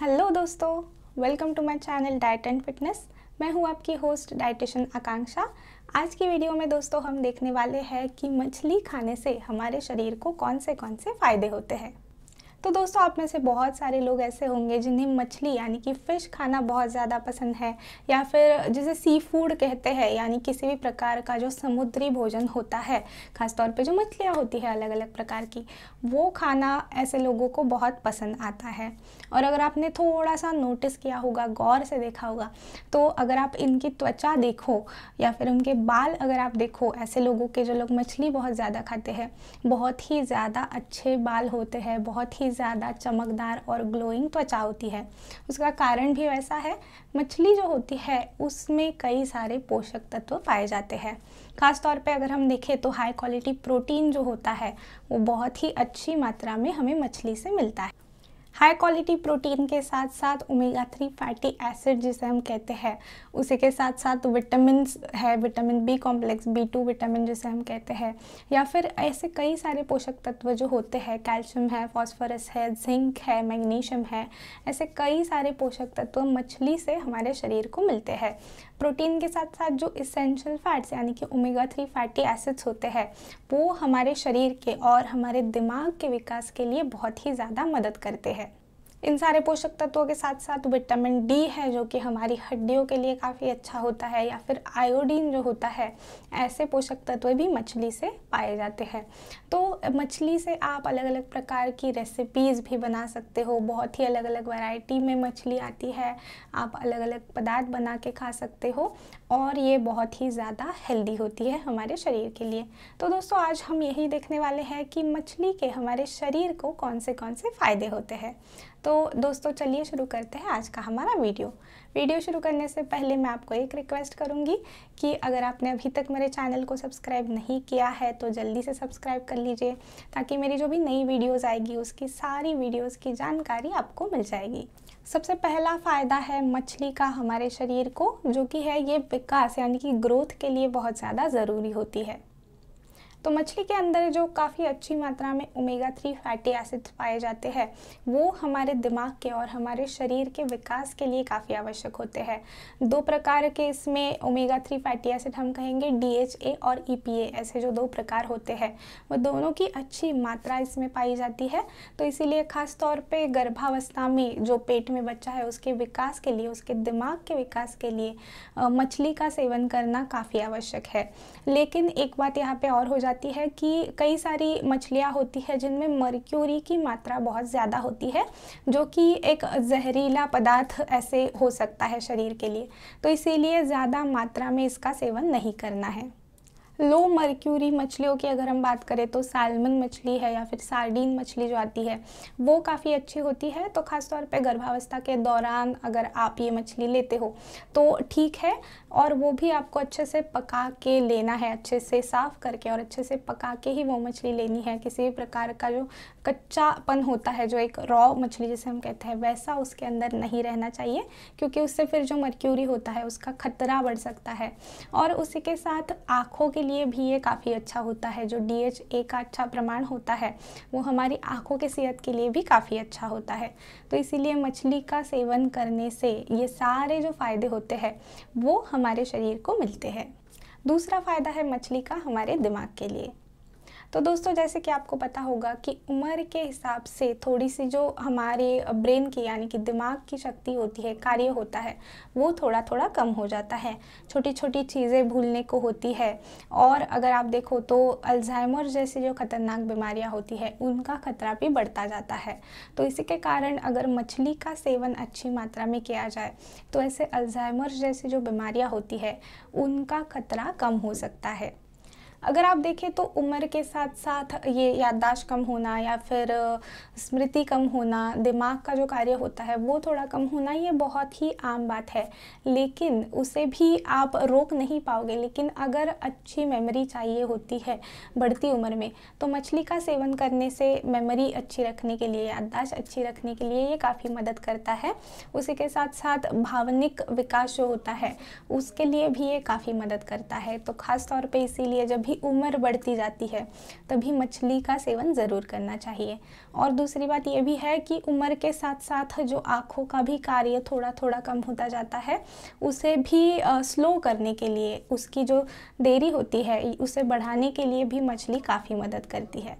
hello दोस्तों welcome to my channel diet and fitness मैं हूं आपकी होस्ट डाइटिशियन आकांक्षा आज की वीडियो में दोस्तों हम देखने वाले हैं कि मछली खाने से हमारे शरीर को कौन से कौन से फ़ायदे होते हैं तो दोस्तों आप में से बहुत सारे लोग ऐसे होंगे जिन्हें मछली यानी कि फ़िश खाना बहुत ज़्यादा पसंद है या फिर जिसे सी फूड कहते हैं यानी किसी भी प्रकार का जो समुद्री भोजन होता है खासतौर पर जो मछलियाँ होती है अलग अलग प्रकार की वो खाना ऐसे लोगों को बहुत पसंद आता है और अगर आपने थोड़ा सा नोटिस किया होगा गौर से देखा होगा तो अगर आप इनकी त्वचा देखो या फिर उनके बाल अगर आप देखो ऐसे लोगों के जो लोग मछली बहुत ज़्यादा खाते हैं बहुत ही ज़्यादा अच्छे बाल होते हैं बहुत ही ही ज़्यादा चमकदार और ग्लोइंग त्वचा होती है उसका कारण भी वैसा है मछली जो होती है उसमें कई सारे पोषक तत्व पाए जाते हैं खास तौर पे अगर हम देखें तो हाई क्वालिटी प्रोटीन जो होता है वो बहुत ही अच्छी मात्रा में हमें मछली से मिलता है हाई क्वालिटी प्रोटीन के साथ साथ ओमेगा थ्री फैटी एसिड जिसे हम कहते हैं उसी के साथ साथ विटामिन है vitamin B complex B two vitamin जिसे हम कहते हैं या फिर ऐसे कई सारे पोषक तत्व जो होते हैं कैल्शियम है फॉस्फोरस है जिंक है मैग्नीशियम है ऐसे कई सारे पोषक तत्व मछली से हमारे शरीर को मिलते हैं प्रोटीन के साथ साथ जो इसेंशियल फैट्स यानी कि ओमेगा थ्री फैटी एसिड्स होते हैं वो हमारे शरीर के और हमारे दिमाग के विकास के लिए बहुत ही ज़्यादा मदद करते हैं इन सारे पोषक तत्वों के साथ साथ विटामिन डी है जो कि हमारी हड्डियों के लिए काफ़ी अच्छा होता है या फिर आयोडीन जो होता है ऐसे पोषक तत्व भी मछली से पाए जाते हैं तो मछली से आप अलग अलग प्रकार की रेसिपीज़ भी बना सकते हो बहुत ही अलग अलग वैरायटी में मछली आती है आप अलग अलग पदार्थ बना के खा सकते हो और ये बहुत ही ज़्यादा हेल्दी होती है हमारे शरीर के लिए तो दोस्तों आज हम यही देखने वाले हैं कि मछली के हमारे शरीर को कौन से कौन से फ़ायदे होते हैं तो दोस्तों चलिए शुरू करते हैं आज का हमारा वीडियो वीडियो शुरू करने से पहले मैं आपको एक रिक्वेस्ट करूँगी कि अगर आपने अभी तक मेरे चैनल को सब्सक्राइब नहीं किया है तो जल्दी से सब्सक्राइब कर लीजिए ताकि मेरी जो भी नई वीडियोज़ आएगी उसकी सारी वीडियोज़ की जानकारी आपको मिल जाएगी सबसे पहला फ़ायदा है मछली का हमारे शरीर को जो कि है ये विकास यानी कि ग्रोथ के लिए बहुत ज़्यादा ज़रूरी होती है तो मछली के अंदर जो काफ़ी अच्छी मात्रा में ओमेगा थ्री फैटी एसिड्स पाए जाते हैं वो हमारे दिमाग के और हमारे शरीर के विकास के लिए काफ़ी आवश्यक होते हैं दो प्रकार के इसमें ओमेगा थ्री फैटी एसिड हम कहेंगे डी और ई e ऐसे जो दो प्रकार होते हैं वो दोनों की अच्छी मात्रा इसमें पाई जाती है तो इसीलिए ख़ास तौर पर गर्भावस्था में जो पेट में बच्चा है उसके विकास के लिए उसके दिमाग के विकास के लिए मछली का सेवन करना काफ़ी आवश्यक है लेकिन एक बात यहाँ पे और हो जाती जाती है कि कई सारी मछलियाँ होती है जिनमें मर्क्यूरी की मात्रा बहुत ज़्यादा होती है जो कि एक जहरीला पदार्थ ऐसे हो सकता है शरीर के लिए तो इसीलिए ज़्यादा मात्रा में इसका सेवन नहीं करना है लो मर्क्यूरी मछलियों की अगर हम बात करें तो सालमन मछली है या फिर सार्डीन मछली जो आती है वो काफ़ी अच्छी होती है तो ख़ासतौर पे गर्भावस्था के दौरान अगर आप ये मछली लेते हो तो ठीक है और वो भी आपको अच्छे से पका के लेना है अच्छे से साफ़ करके और अच्छे से पका के ही वो मछली लेनी है किसी भी प्रकार का जो कच्चापन होता है जो एक रॉ मछली जिसे हम कहते हैं वैसा उसके अंदर नहीं रहना चाहिए क्योंकि उससे फिर जो मर्क्यूरी होता है उसका खतरा बढ़ सकता है और उसी के साथ आँखों के लिए भी ये काफ़ी अच्छा होता है जो डी एच ए का अच्छा प्रमाण होता है वो हमारी आँखों की सेहत के लिए भी काफ़ी अच्छा होता है तो इसीलिए मछली का सेवन करने से ये सारे जो फ़ायदे होते हैं वो हमारे शरीर को मिलते हैं दूसरा फ़ायदा है मछली का हमारे दिमाग के लिए तो दोस्तों जैसे कि आपको पता होगा कि उम्र के हिसाब से थोड़ी सी जो हमारे ब्रेन की यानी कि दिमाग की शक्ति होती है कार्य होता है वो थोड़ा थोड़ा कम हो जाता है छोटी छोटी चीज़ें भूलने को होती है और अगर आप देखो तो अल्जाइमर जैसी जो खतरनाक बीमारियाँ होती है उनका खतरा भी बढ़ता जाता है तो इसी के कारण अगर मछली का सेवन अच्छी मात्रा में किया जाए तो ऐसे अल्जाइमर जैसी जो बीमारियाँ होती है उनका खतरा कम हो सकता है अगर आप देखें तो उम्र के साथ साथ ये याददाश्त कम होना या फिर स्मृति कम होना दिमाग का जो कार्य होता है वो थोड़ा कम होना ये बहुत ही आम बात है लेकिन उसे भी आप रोक नहीं पाओगे लेकिन अगर अच्छी मेमोरी चाहिए होती है बढ़ती उम्र में तो मछली का सेवन करने से मेमोरी अच्छी रखने के लिए याददाश्त अच्छी रखने के लिए ये काफ़ी मदद करता है उसी के साथ साथ भावनिक विकास जो होता है उसके लिए भी ये काफ़ी मदद करता है तो ख़ास तौर पे इसीलिए जब भी उम्र बढ़ती जाती है तभी मछली का सेवन ज़रूर करना चाहिए और दूसरी बात यह भी है कि उम्र के साथ साथ जो आँखों का भी कार्य थोड़ा थोड़ा कम होता जाता है उसे भी आ, स्लो करने के लिए उसकी जो देरी होती है उसे बढ़ाने के लिए भी मछली काफ़ी मदद करती है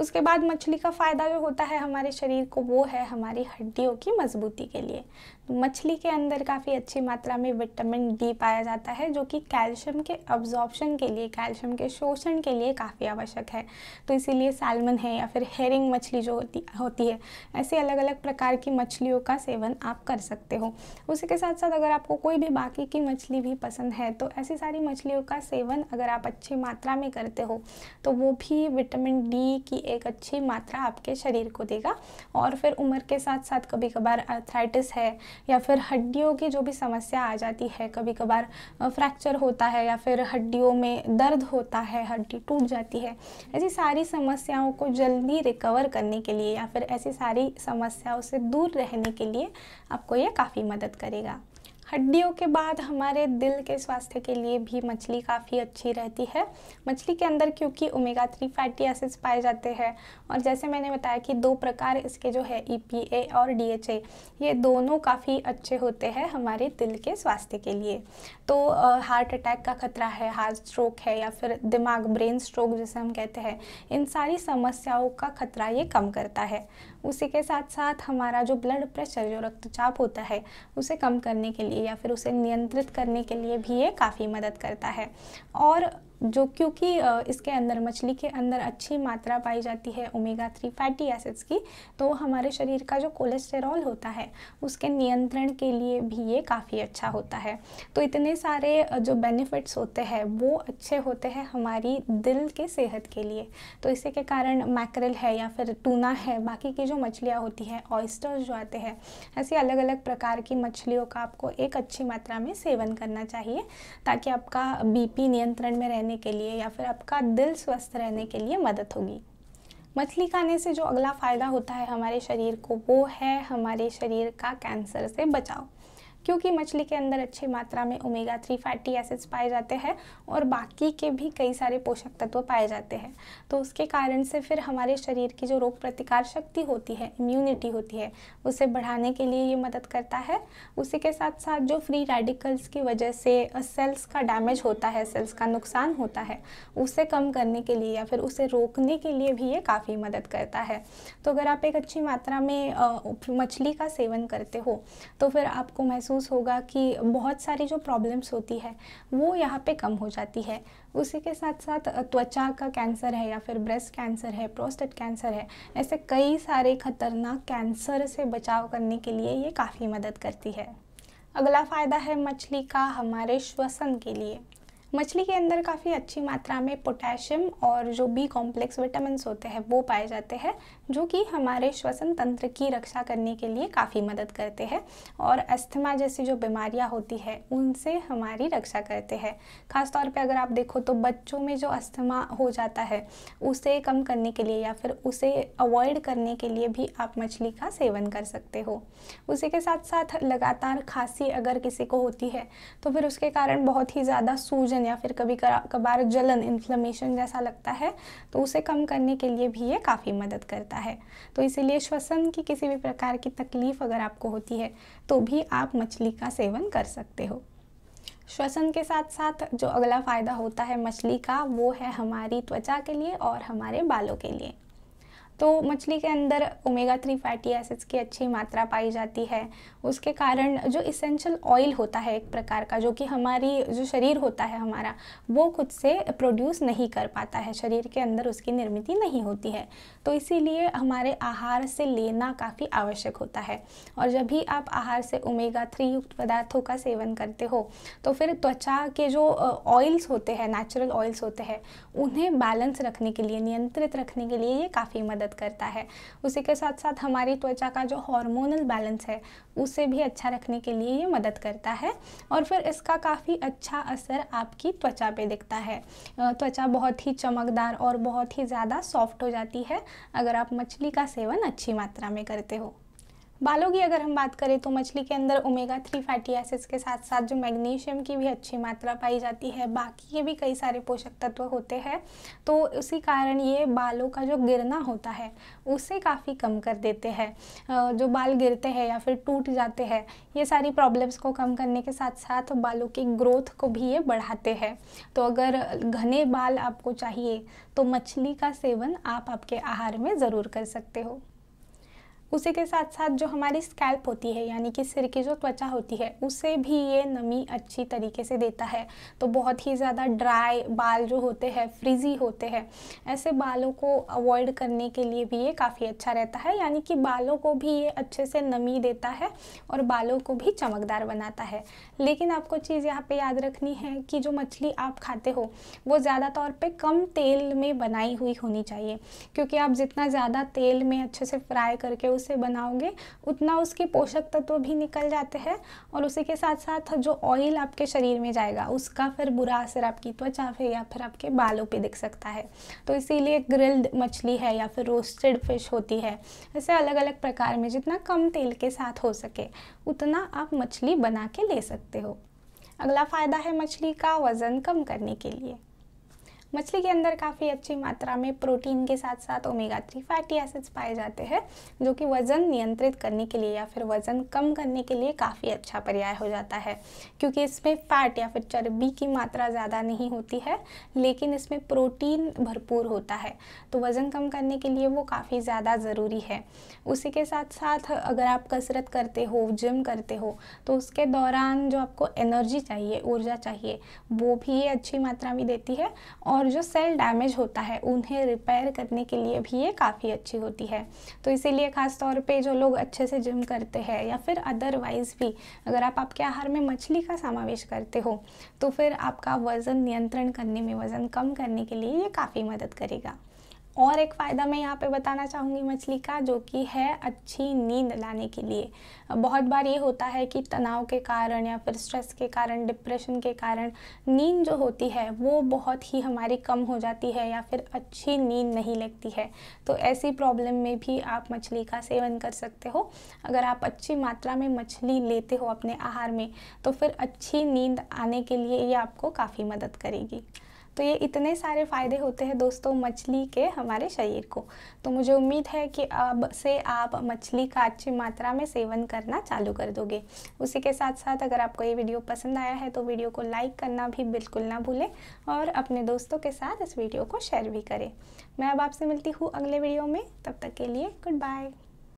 उसके बाद मछली का फ़ायदा जो होता है हमारे शरीर को वो है हमारी हड्डियों की मजबूती के लिए मछली के अंदर काफ़ी अच्छी मात्रा में विटामिन डी पाया जाता है जो कि कैल्शियम के अब्जॉर्प्शन के लिए कैल्शियम के शोषण के लिए काफ़ी आवश्यक है तो इसीलिए सैलमन है या फिर हेरिंग मछली जो होती होती है ऐसे अलग अलग प्रकार की मछलियों का सेवन आप कर सकते हो उसी के साथ साथ अगर आपको कोई भी बाकी की मछली भी पसंद है तो ऐसी सारी मछलियों का सेवन अगर आप अच्छी मात्रा में करते हो तो वो भी विटामिन डी की एक अच्छी मात्रा आपके शरीर को देगा और फिर उम्र के साथ साथ कभी कभार अर्थराइटिस है या फिर हड्डियों की जो भी समस्या आ जाती है कभी कभार फ्रैक्चर होता है या फिर हड्डियों में दर्द होता है हड्डी टूट जाती है ऐसी सारी समस्याओं को जल्दी रिकवर करने के लिए या फिर ऐसी सारी समस्याओं से दूर रहने के लिए आपको ये काफ़ी मदद करेगा हड्डियों के बाद हमारे दिल के स्वास्थ्य के लिए भी मछली काफ़ी अच्छी रहती है मछली के अंदर क्योंकि ओमेगा थ्री फैटी एसिड्स पाए जाते हैं और जैसे मैंने बताया कि दो प्रकार इसके जो है ई e और डी ये दोनों काफ़ी अच्छे होते हैं हमारे दिल के स्वास्थ्य के लिए तो हार्ट अटैक का खतरा है हार्ट स्ट्रोक है या फिर दिमाग ब्रेन स्ट्रोक जिसे हम कहते हैं इन सारी समस्याओं का खतरा ये कम करता है उसी के साथ साथ हमारा जो ब्लड प्रेशर जो रक्तचाप होता है उसे कम करने के लिए या फिर उसे नियंत्रित करने के लिए भी ये काफ़ी मदद करता है और जो क्योंकि इसके अंदर मछली के अंदर अच्छी मात्रा पाई जाती है ओमेगा थ्री फैटी एसिड्स की तो हमारे शरीर का जो कोलेस्टेरॉल होता है उसके नियंत्रण के लिए भी ये काफ़ी अच्छा होता है तो इतने सारे जो बेनिफिट्स होते हैं वो अच्छे होते हैं हमारी दिल के सेहत के लिए तो इसी के कारण मैकरल है या फिर टूना है बाकी की जो मछलियाँ होती हैं ऑयस्टर्स जो आते हैं ऐसी अलग अलग प्रकार की मछलियों का आपको एक अच्छी मात्रा में सेवन करना चाहिए ताकि आपका बी नियंत्रण में रहने रहने के लिए या फिर आपका दिल स्वस्थ रहने के लिए मदद होगी मछली खाने से जो अगला फ़ायदा होता है हमारे शरीर को वो है हमारे शरीर का कैंसर से बचाव क्योंकि मछली के अंदर अच्छी मात्रा में ओमेगा थ्री फैटी एसिड्स पाए जाते हैं और बाकी के भी कई सारे पोषक तत्व पाए जाते हैं तो उसके कारण से फिर हमारे शरीर की जो रोग प्रतिकार शक्ति होती है इम्यूनिटी होती है उसे बढ़ाने के लिए ये मदद करता है उसी के साथ साथ जो फ्री रेडिकल्स की वजह से सेल्स का डैमेज होता है सेल्स का नुकसान होता है उसे कम करने के लिए या फिर उसे रोकने के लिए भी ये काफ़ी मदद करता है तो अगर आप एक अच्छी मात्रा में मछली का सेवन करते हो तो फिर आपको महसूस महसूस होगा कि बहुत सारी जो प्रॉब्लम्स होती है वो यहाँ पे कम हो जाती है उसी के साथ साथ त्वचा का कैंसर है या फिर ब्रेस्ट कैंसर है प्रोस्टेट कैंसर है ऐसे कई सारे खतरनाक कैंसर से बचाव करने के लिए ये काफ़ी मदद करती है अगला फ़ायदा है मछली का हमारे श्वसन के लिए मछली के अंदर काफ़ी अच्छी मात्रा में पोटेशियम और जो बी कॉम्प्लेक्स विटामिन होते हैं वो पाए जाते हैं जो कि हमारे श्वसन तंत्र की रक्षा करने के लिए काफ़ी मदद करते हैं और अस्थमा जैसी जो बीमारियां होती है उनसे हमारी रक्षा करते हैं खासतौर पे अगर आप देखो तो बच्चों में जो अस्थमा हो जाता है उसे कम करने के लिए या फिर उसे अवॉइड करने के लिए भी आप मछली का सेवन कर सकते हो उसी के साथ साथ लगातार खांसी अगर किसी को होती है तो फिर उसके कारण बहुत ही ज़्यादा सूजन या फिर कभी कभार जलन इन्फ्लमेशन जैसा लगता है तो उसे कम करने के लिए भी ये काफ़ी मदद करता है है तो इसीलिए श्वसन की किसी भी प्रकार की तकलीफ अगर आपको होती है तो भी आप मछली का सेवन कर सकते हो श्वसन के साथ साथ जो अगला फ़ायदा होता है मछली का वो है हमारी त्वचा के लिए और हमारे बालों के लिए तो मछली के अंदर ओमेगा थ्री फैटी एसिड्स की अच्छी मात्रा पाई जाती है उसके कारण जो इसेंशियल ऑयल होता है एक प्रकार का जो कि हमारी जो शरीर होता है हमारा वो खुद से प्रोड्यूस नहीं कर पाता है शरीर के अंदर उसकी निर्मित नहीं होती है तो इसीलिए हमारे आहार से लेना काफ़ी आवश्यक होता है और जब भी आप आहार से ओमेगा थ्री युक्त पदार्थों का सेवन करते हो तो फिर त्वचा के जो ऑयल्स होते हैं नेचुरल ऑयल्स होते हैं उन्हें बैलेंस रखने के लिए नियंत्रित रखने के लिए ये काफ़ी मदद मदद करता है उसी के साथ साथ हमारी त्वचा का जो हार्मोनल बैलेंस है उसे भी अच्छा रखने के लिए ये मदद करता है और फिर इसका काफ़ी अच्छा असर आपकी त्वचा पे दिखता है त्वचा बहुत ही चमकदार और बहुत ही ज़्यादा सॉफ्ट हो जाती है अगर आप मछली का सेवन अच्छी मात्रा में करते हो बालों की अगर हम बात करें तो मछली के अंदर ओमेगा थ्री फैटी एसिड्स के साथ साथ जो मैग्नीशियम की भी अच्छी मात्रा पाई जाती है बाकी के भी कई सारे पोषक तत्व होते हैं तो उसी कारण ये बालों का जो गिरना होता है उसे काफ़ी कम कर देते हैं जो बाल गिरते हैं या फिर टूट जाते हैं ये सारी प्रॉब्लम्स को कम करने के साथ साथ बालों की ग्रोथ को भी ये बढ़ाते हैं तो अगर घने बाल आपको चाहिए तो मछली का सेवन आप आपके आहार में ज़रूर कर सकते हो उसी के साथ साथ जो हमारी स्कैल्प होती है यानी कि सिर की जो त्वचा होती है उसे भी ये नमी अच्छी तरीके से देता है तो बहुत ही ज़्यादा ड्राई बाल जो होते हैं फ्रिजी होते हैं ऐसे बालों को अवॉइड करने के लिए भी ये काफ़ी अच्छा रहता है यानी कि बालों को भी ये अच्छे से नमी देता है और बालों को भी चमकदार बनाता है लेकिन आपको चीज़ यहाँ पर याद रखनी है कि जो मछली आप खाते हो वो ज़्यादा तौर पर कम तेल में बनाई हुई होनी चाहिए क्योंकि आप जितना ज़्यादा तेल में अच्छे से फ्राई करके उस उसे बनाओगे उतना उसके पोषक तत्व भी निकल जाते हैं और उसी के साथ साथ जो ऑयल आपके शरीर में जाएगा उसका फिर बुरा असर आपकी त्वचा पे या फिर आपके बालों पे दिख सकता है तो इसीलिए ग्रिल्ड मछली है या फिर रोस्टेड फिश होती है ऐसे अलग अलग प्रकार में जितना कम तेल के साथ हो सके उतना आप मछली बना के ले सकते हो अगला फ़ायदा है मछली का वज़न कम करने के लिए मछली के अंदर काफ़ी अच्छी मात्रा में प्रोटीन के साथ साथ ओमेगा थ्री फैटी एसिड्स पाए जाते हैं जो कि वज़न नियंत्रित करने के लिए या फिर वज़न कम करने के लिए काफ़ी अच्छा पर्याय हो जाता है क्योंकि इसमें फैट या फिर चर्बी की मात्रा ज़्यादा नहीं होती है लेकिन इसमें प्रोटीन भरपूर होता है तो वज़न कम करने के लिए वो काफ़ी ज़्यादा ज़रूरी है उसी के साथ साथ अगर आप कसरत करते हो जिम करते हो तो उसके दौरान जो आपको एनर्जी चाहिए ऊर्जा चाहिए वो भी ये अच्छी मात्रा में देती है और और जो सेल डैमेज होता है उन्हें रिपेयर करने के लिए भी ये काफ़ी अच्छी होती है तो इसीलिए ख़ास तौर पे जो लोग अच्छे से जिम करते हैं या फिर अदरवाइज़ भी अगर आप आपके आहार में मछली का समावेश करते हो तो फिर आपका वज़न नियंत्रण करने में वज़न कम करने के लिए ये काफ़ी मदद करेगा और एक फ़ायदा मैं यहाँ पे बताना चाहूँगी मछली का जो कि है अच्छी नींद लाने के लिए बहुत बार ये होता है कि तनाव के कारण या फिर स्ट्रेस के कारण डिप्रेशन के कारण नींद जो होती है वो बहुत ही हमारी कम हो जाती है या फिर अच्छी नींद नहीं लगती है तो ऐसी प्रॉब्लम में भी आप मछली का सेवन कर सकते हो अगर आप अच्छी मात्रा में मछली लेते हो अपने आहार में तो फिर अच्छी नींद आने के लिए ये आपको काफ़ी मदद करेगी तो ये इतने सारे फ़ायदे होते हैं दोस्तों मछली के हमारे शरीर को तो मुझे उम्मीद है कि अब से आप मछली का अच्छी मात्रा में सेवन करना चालू कर दोगे उसी के साथ साथ अगर आपको ये वीडियो पसंद आया है तो वीडियो को लाइक करना भी बिल्कुल ना भूलें और अपने दोस्तों के साथ इस वीडियो को शेयर भी करें मैं अब आपसे मिलती हूँ अगले वीडियो में तब तक के लिए गुड बाय